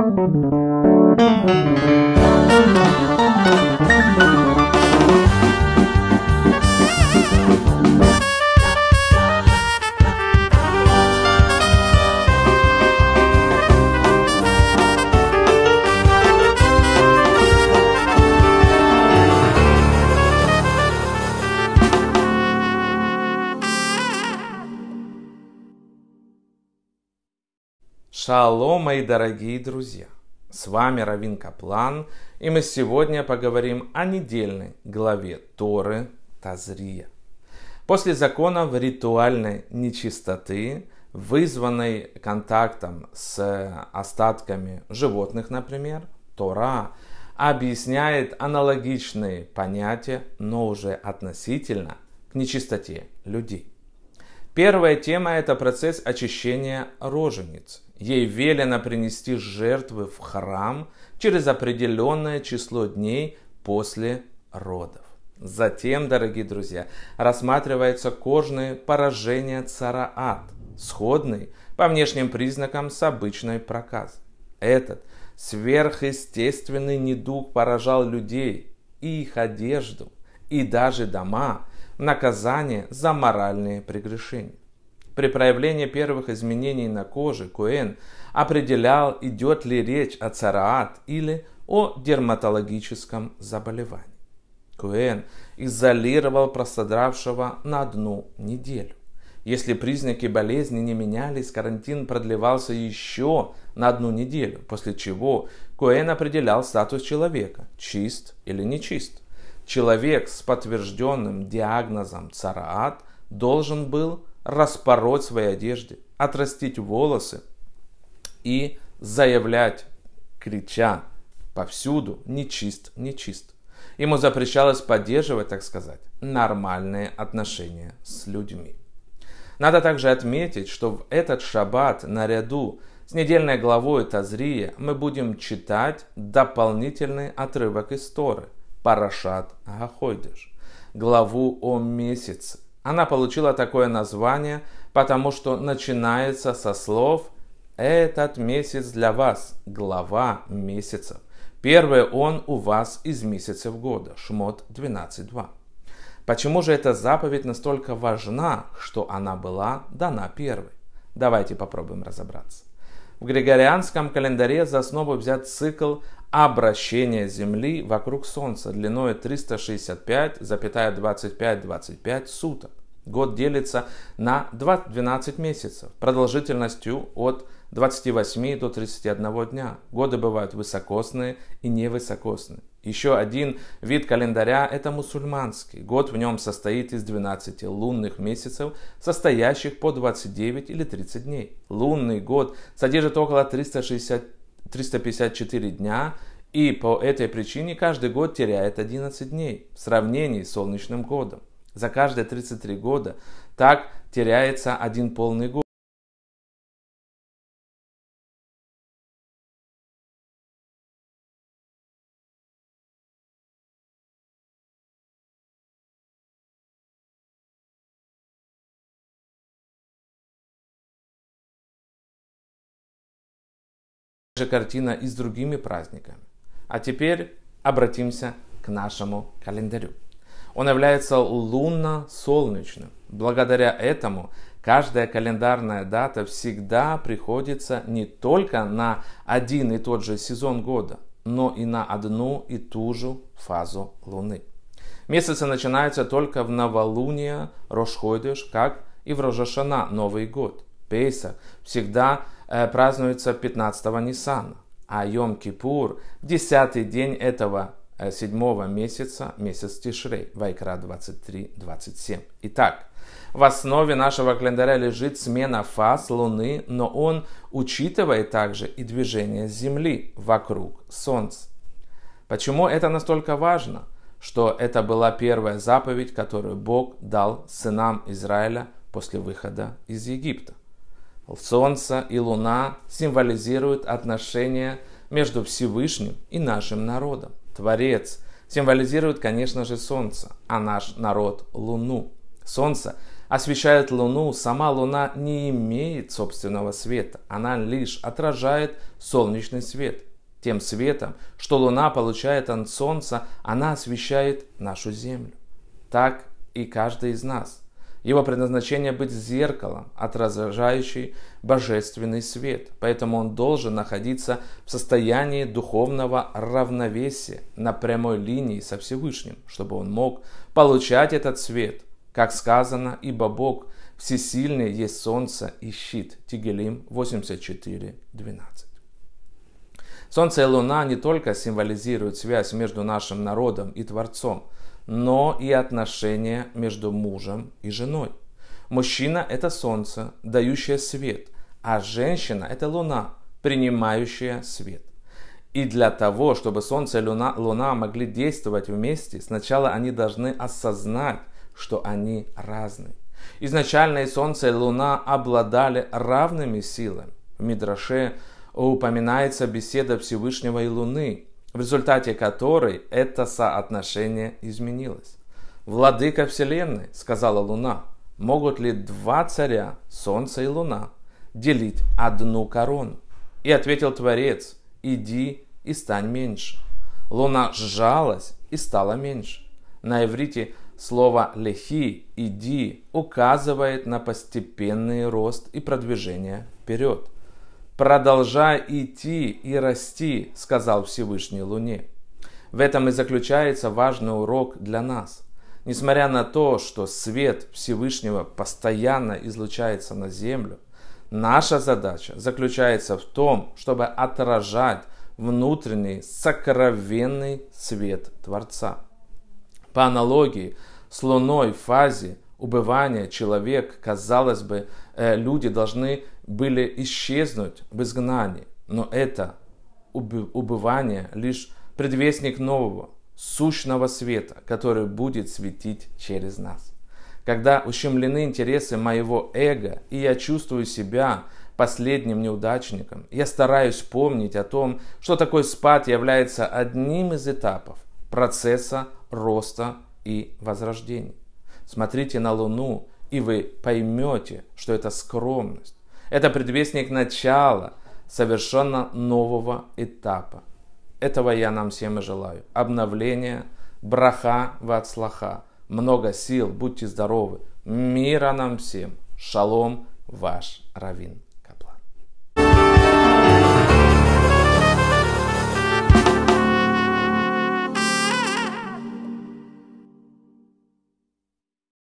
Thank you. Шалом, мои дорогие друзья! С вами Равин Каплан, и мы сегодня поговорим о недельной главе Торы Тазрия. После законов ритуальной нечистоты, вызванной контактом с остатками животных, например, Тора объясняет аналогичные понятия, но уже относительно к нечистоте людей. Первая тема – это процесс очищения роженицы. Ей велено принести жертвы в храм через определенное число дней после родов. Затем, дорогие друзья, рассматривается кожные поражения цараат, сходный по внешним признакам с обычной проказ. Этот сверхъестественный недуг поражал людей и их одежду, и даже дома, наказание за моральные прегрешения. При проявлении первых изменений на коже куэн определял, идет ли речь о цараат или о дерматологическом заболевании. Куэн изолировал простодравшего на одну неделю. Если признаки болезни не менялись, карантин продлевался еще на одну неделю, после чего куэн определял статус человека, чист или нечист. Человек с подтвержденным диагнозом цараат должен был распороть свои одежды, отрастить волосы и заявлять, крича повсюду «нечист, нечист». Ему запрещалось поддерживать, так сказать, нормальные отношения с людьми. Надо также отметить, что в этот шаббат наряду с недельной главой Тазрия мы будем читать дополнительный отрывок из Торы – Парашат Гахойдеш, главу о месяце, она получила такое название, потому что начинается со слов «Этот месяц для вас, глава месяца". Первое «Он» у вас из месяцев года, Шмот 12.2. Почему же эта заповедь настолько важна, что она была дана первой? Давайте попробуем разобраться. В григорианском календаре за основу взят цикл обращения Земли вокруг Солнца длиной 365,25-25 суток. Год делится на 12 месяцев продолжительностью от 28 до 31 дня. Годы бывают высокосные и невысокосные. Еще один вид календаря – это мусульманский. Год в нем состоит из 12 лунных месяцев, состоящих по 29 или 30 дней. Лунный год содержит около 360, 354 дня, и по этой причине каждый год теряет 11 дней в сравнении с солнечным годом. За каждые 33 года так теряется один полный год. же картина и с другими праздниками. А теперь обратимся к нашему календарю. Он является лунно-солнечным. Благодаря этому каждая календарная дата всегда приходится не только на один и тот же сезон года, но и на одну и ту же фазу Луны. Месяцы начинаются только в новолуние Рошходыш, как и в Рожашана Новый год – Пейсах всегда э, празднуется 15-го Ниссана, а Йом-Кипур в 10 день этого э, седьмого месяца, месяц Тишрей, Вайкра 23-27. Итак, в основе нашего календаря лежит смена фаз Луны, но он учитывает также и движение Земли вокруг Солнца. Почему это настолько важно? Что это была первая заповедь, которую Бог дал сынам Израиля после выхода из Египта. Солнце и луна символизируют отношения между Всевышним и нашим народом. Творец символизирует, конечно же, солнце, а наш народ – луну. Солнце освещает луну, сама луна не имеет собственного света, она лишь отражает солнечный свет. Тем светом, что луна получает от солнца, она освещает нашу землю. Так и каждый из нас – его предназначение быть зеркалом, отражающий божественный свет. Поэтому он должен находиться в состоянии духовного равновесия на прямой линии со Всевышним, чтобы он мог получать этот свет. Как сказано, ибо Бог всесильный есть солнце и щит. Тигелим 84.12. Солнце и луна не только символизируют связь между нашим народом и Творцом – но и отношения между мужем и женой. Мужчина – это солнце, дающее свет, а женщина – это луна, принимающая свет. И для того, чтобы Солнце и Луна, Луна могли действовать вместе, сначала они должны осознать, что они разные. Изначально и Солнце и Луна обладали равными силами. В Мидраше упоминается беседа Всевышнего и Луны, в результате которой это соотношение изменилось. «Владыка Вселенной», — сказала Луна, — «могут ли два царя, Солнце и Луна, делить одну корону?» И ответил Творец, «Иди и стань меньше». Луна сжалась и стала меньше. На иврите слово «лехи» — «иди» указывает на постепенный рост и продвижение вперед – продолжай идти и расти, сказал Всевышний Луне. В этом и заключается важный урок для нас. Несмотря на то, что свет Всевышнего постоянно излучается на Землю, наша задача заключается в том, чтобы отражать внутренний сокровенный свет Творца. По аналогии с луной в фазе Убывание, человек, казалось бы, э, люди должны были исчезнуть в изгнании. Но это убывание лишь предвестник нового, сущного света, который будет светить через нас. Когда ущемлены интересы моего эго, и я чувствую себя последним неудачником, я стараюсь помнить о том, что такой спад является одним из этапов процесса роста и возрождения смотрите на Луну, и вы поймете, что это скромность. Это предвестник начала совершенно нового этапа. Этого я нам всем и желаю. Обновления, браха вацлаха, много сил, будьте здоровы, мира нам всем, шалом, ваш Равин.